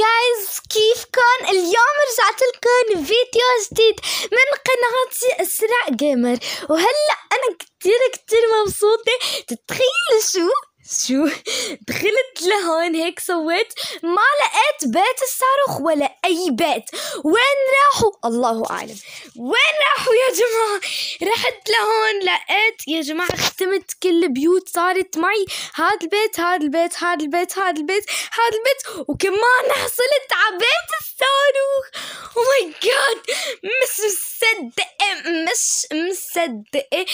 جايز كيفكن اليوم رجعت لكم فيديو جديد من قناتي اسراء جيمر وهلا انا كتير كتير مبسوطه تتخيلوا شو شو دخلت لهون هيك سويت ما لقيت بيت الصاروخ ولا اي بيت وين راحوا الله اعلم وين راحوا يا جماعه رحت لهون لقيت يا جماعه ختمت كل البيوت صارت معي هذا البيت هذا البيت هذا البيت هذا البيت هذا البيت وكمان حصلت على بيت الصاروخ او ماي جاد مش مصدقه مش مصدقه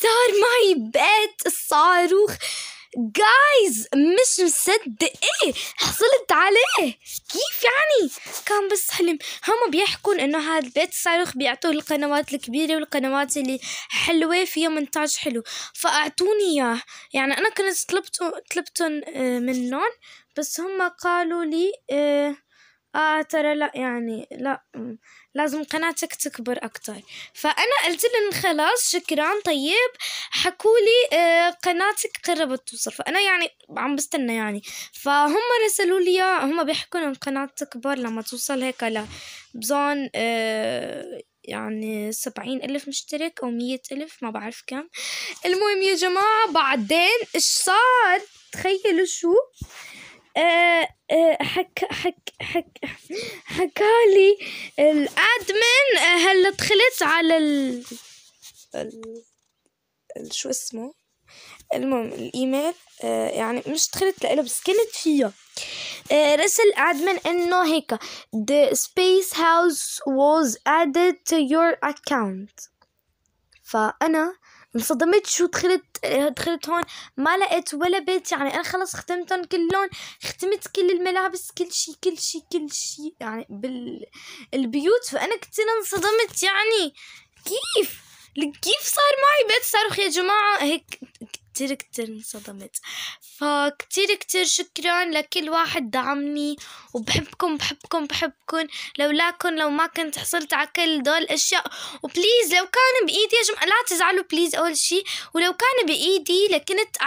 صار معي بيت الصاروخ جايز مش مصدق ايه حصلت عليه كيف يعني كان بس حلم هم بيحكوا انه هذا البيت صاروخ بيعطوه القنوات الكبيره والقنوات اللي حلوه فيها مونتاج حلو فاعطوني اياه يعني انا كنت طلبته طلبتهم آه، منهم بس هم قالوا لي آه، اه ترى لا يعني لا لازم قناتك تكبر اكتر فانا قلت لهم خلاص شكرا طيب حكوا لي آه قناتك قربت توصل فانا يعني عم بستنى يعني فهم رسلوا لي هم بيحكوا إن قناه تكبر لما توصل هيك ل بزون آه يعني سبعين ألف مشترك أو مية ألف ما بعرف كم المهم يا جماعة بعدين إيش صار تخيلوا شو حك حك حك حكالي الادمن هلا دخلت على ال, ال... شو اسمه المهم الايميل آه، يعني مش دخلت لإله بس كنت فيها آه، رسل ادمن انه هيك the space house was added to your account فانا انصدمت شو دخلت هون ما لقيت ولا بيت يعني انا خلص ختمتهم كلهم ختمت كل الملابس كل شيء كل شيء كل شيء يعني بالبيوت فانا كثير انصدمت يعني كيف كيف صار معي بيت صاروخ يا جماعة هيك كتير كتير انصدمت فكتير كتير شكرا لكل واحد دعمني وبحبكم بحبكم بحبكم لولاكم لو ما كنت حصلت على كل دول الاشياء وبليز لو كان بايدي يا جماعه لا تزعلوا بليز اول شيء ولو كان بايدي لكنت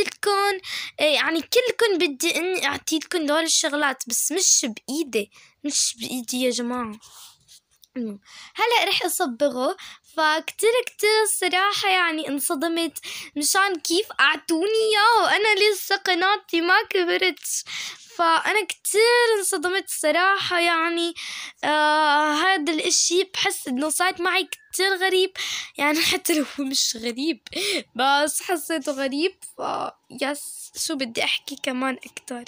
لكم إيه، يعني كلكم بدي اني لكم دول الشغلات بس مش بايدي مش بايدي يا جماعه هلا رح اصبغه فكتير كتير الصراحة يعني انصدمت مشان كيف أعطوني إياه وأنا لسه قناتي ما كبرت فأنا كتير انصدمت الصراحة يعني آه هذا الإشي بحس إنه صارت معي كتير غريب يعني حتى لو مش غريب بس حسيته غريب ف يس شو بدي أحكي كمان أكتر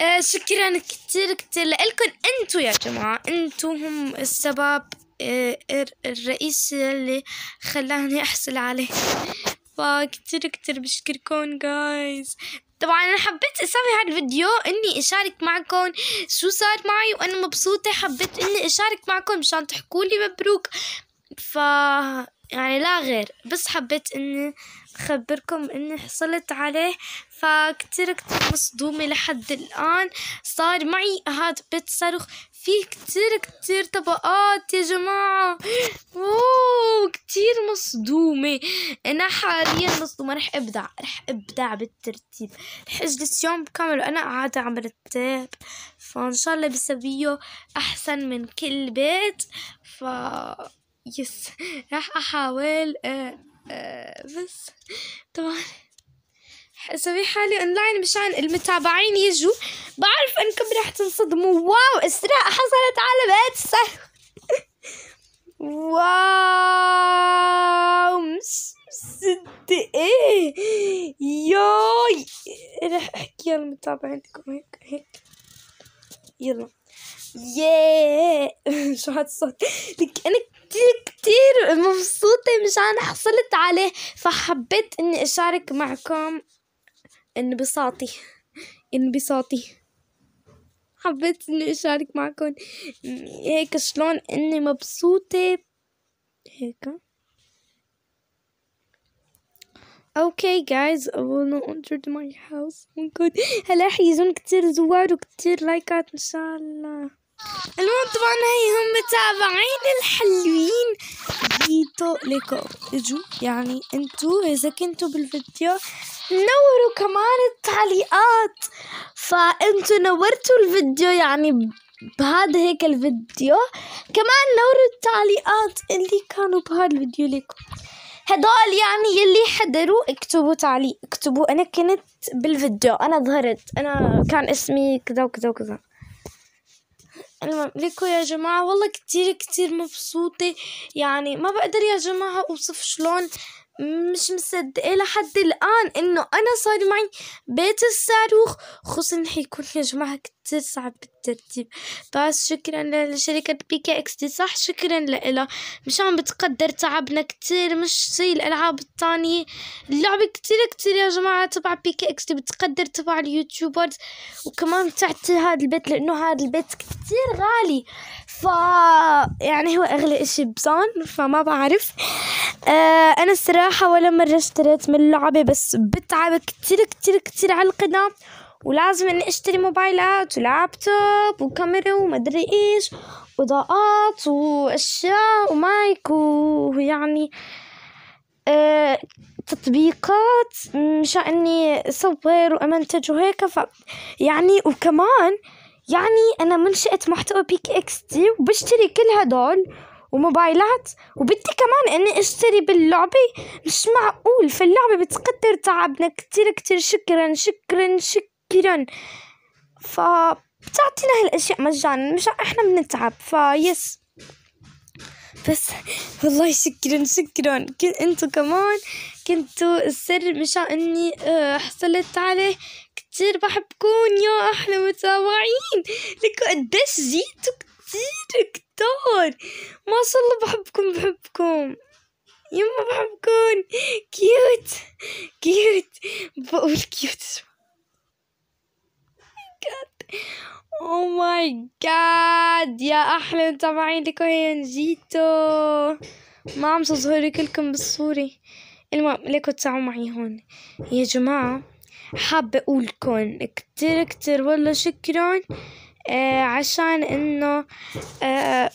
آه شكرا كتير كتير لإلكن أنتو يا جماعة أنتو هم السبب الرئيس اللي خلاني أحصل عليه فكتير كتير بشكركم جايز طبعا انا حبيت اسوي هذا الفيديو اني اشارك معكم شو صار معي وانا مبسوطه حبيت اني اشارك معكم مشان تحكوا لي مبروك ف يعني لا غير بس حبيت اني اخبركم اني حصلت عليه فكتير كتير مصدومة لحد الان صار معي هاد بيت صاروخ في كتير كتير طبقات يا جماعة اوه كتير مصدومة انا حاليا مصدومة رح ابدع رح ابدع بالترتيب رح اجلس يوم كامل وانا قاعدة عم رتب فان شاء الله بسويه احسن من كل بيت ف يس رح احاول أه أه بس طبعا اسوي حالي اونلاين مشان المتابعين يجوا بعرف انكم رح تنصدموا واو اسراء حصلت على بيت صح واو ست ايه ياي رح احكي للمتابعين لكم هيك هيك يلا ياه شو هاد الصوت لك انا كتير كتير مبسوطة مشان حصلت عليه فحبيت اني اشارك معكم انبساطي انبساطي حبيت اني اشارك معكم هيك شلون اني مبسوطة هيك اوكي جايز I will not enter to my house oh هلا رح يجون كتير زوار وكتير لايكات ان شاء الله المهم طبعا هي هم متابعين الحلوين جيتوا لكم اجوا يعني انتو اذا كنتوا بالفيديو نوروا كمان التعليقات فانتوا نورتوا الفيديو يعني بهذا هيك الفيديو كمان نوروا التعليقات اللي كانوا بهذا الفيديو لكم هدول يعني يلي حضروا اكتبوا تعليق اكتبوا انا كنت بالفيديو انا ظهرت انا كان اسمي كذا وكذا وكذا المهم لكم يا جماعة والله كتير كتير مبسوطة يعني ما بقدر يا جماعة اوصف شلون مش مصدقة لحد الآن إنه أنا صار معي بيت الصاروخ خصوصا حيكون يا جماعة كتير صعب الترتيب بس شكرا لشركة بيكا اكس دي صح شكرا لإلها مشان بتقدر تعبنا كتير مش زي الألعاب التانية اللعبة كتير كتير يا جماعة تبع بيكا اكس دي بتقدر تبع اليوتيوبرز وكمان تعطي هذا البيت لأنه هذا البيت كتير غالي فا يعني هو أغلى إشي بزان فما بعرف آه، انا الصراحة ولا مرة اشتريت من اللعبة بس بتعب كتير كتير كتير على القدم ولازم اني اشتري موبايلات ولابتوب وكاميرا ومدري ايش وإضاءات واشياء ومايك ويعني آه، تطبيقات مشان اني اصور وامنتج وهيك ف يعني وكمان يعني انا منشأة محتوى بيك اكس تي وبشتري كل هدول وموبايلات وبدي كمان اني اشتري باللعبة مش معقول فاللعبة بتقدر تعبنا كتير كتير شكرا شكرا شكرا ف بتعطينا هالاشياء مجانا مش احنا بنتعب فيس بس والله شكرا شكرا انتو كمان كنتوا السر مشان اني آه، حصلت عليه كتير بحبكم يا احلى متابعين لكم قديش جيتوا كتير كتير دكتور ما شاء الله بحبكم بحبكم يما بحبكم كيوت كيوت بقول كيوت او ماي جاد يا احلى متابعين لكم يا نجيتو ما عم تظهروا كلكم بالصورة المهم ليكو تسعوا معي هون يا جماعة حابة اقولكم كتير كتير والله شكرا آه عشان انه آه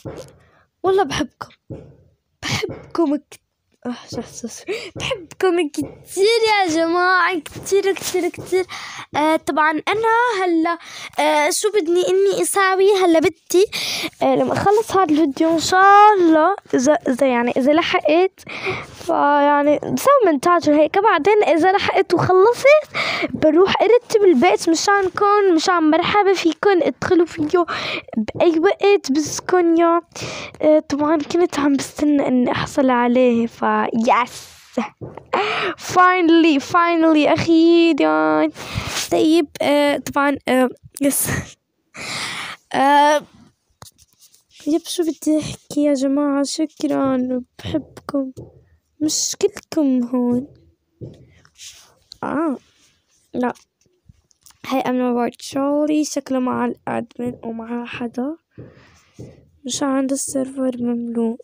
والله بحبكم بحبكم كتير آه، بحبكم كتير يا جماعة كتير كتير كتير آه طبعا أنا هلا آه شو بدني إني أساوي هلا بدي آه لما أخلص هذا الفيديو إن شاء الله إذا إذا يعني إذا لحقت فيعني بسوي مونتاج وهيك بعدين اذا لحقت وخلصت بروح ارتب البيت كون مشان مرحبا فيكم ادخلوا فيه باي وقت بسكن يا آه، طبعا كنت عم بستنى اني احصل عليه ف يس فاينلي فاينلي اخيرا طيب آه طبعا آه يس آه يب شو بدي احكي يا جماعة شكرا بحبكم كلكم هون اه لا هاي انا بارد شغلي شكله مع الادمن ومع حدا مش عند السيرفر مملوء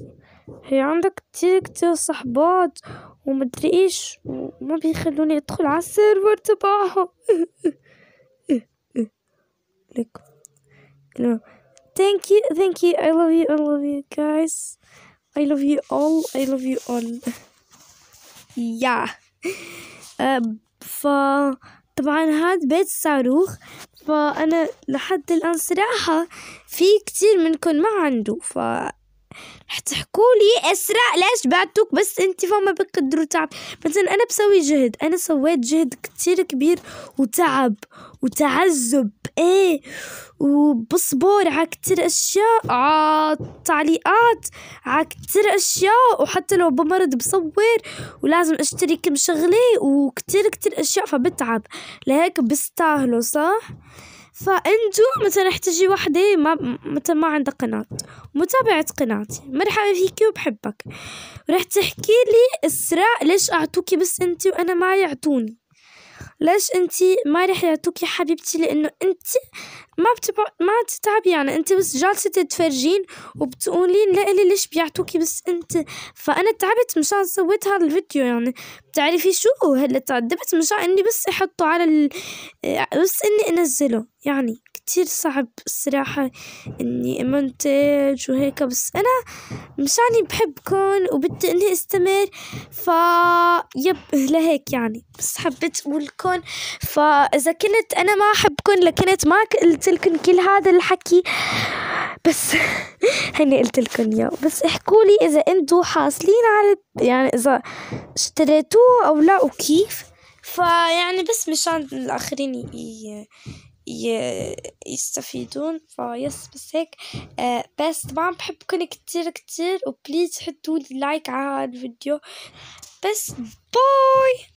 هي عندها كتير كتير صحبات ومدري ايش وما بيخلوني ادخل على السيرفر تبعهم لك ثانك يو ثانك يو اي لاف يو اي لاف يو جايز I love you all I love you all يا uh, فطبعا هذا بيت الصاروخ فأنا لحد الآن صراحة في كتير منكم ما عنده ف رح تحكوا لي اسرع ليش بعتوك بس انت فما بتقدروا تعب مثلا انا بسوي جهد انا سويت جهد كتير كبير وتعب وتعذب ايه وبصبر على كتير اشياء على تعليقات على كتير اشياء وحتى لو بمرض بصور ولازم اشتري كم شغله وكتير كتير اشياء فبتعب لهيك بستاهلوا صح فانتو مثلا احتاجي وحده ما مثلا ما عندها قناة متابعة قناتي مرحبا فيكي وبحبك راح تحكي لي اسراء ليش اعطوكي بس انتي وانا ما يعطوني ليش انتي ما رح يعطوكي حبيبتي لانه انتي ما بتبع... ما تتعبي يعني انت بس جالسه تتفرجين وبتقولين لا لي ليش بيعطوكي بس انت فانا تعبت مشان سويت هذا الفيديو يعني بتعرفي شو هلا تعذبت مشان اني بس احطه على ال... بس اني انزله يعني كتير صعب الصراحة اني امنتج وهيك بس انا مشاني بحبكن وبدي اني استمر ف يب لهيك يعني بس حبيت اقولكم لكم فإذا كنت أنا ما أحبكم لكنت ما قلت لكم كل هذا الحكي بس هني قلت لكم اياه بس احكوا لي اذا انتم حاصلين على يعني اذا اشتريتوه او لا وكيف فيعني بس مشان الاخرين ي... ي... يستفيدون فيس بس هيك آه بس طبعا بحبكم كتير كتير وبليز حطوا لي لايك على هذا الفيديو بس باي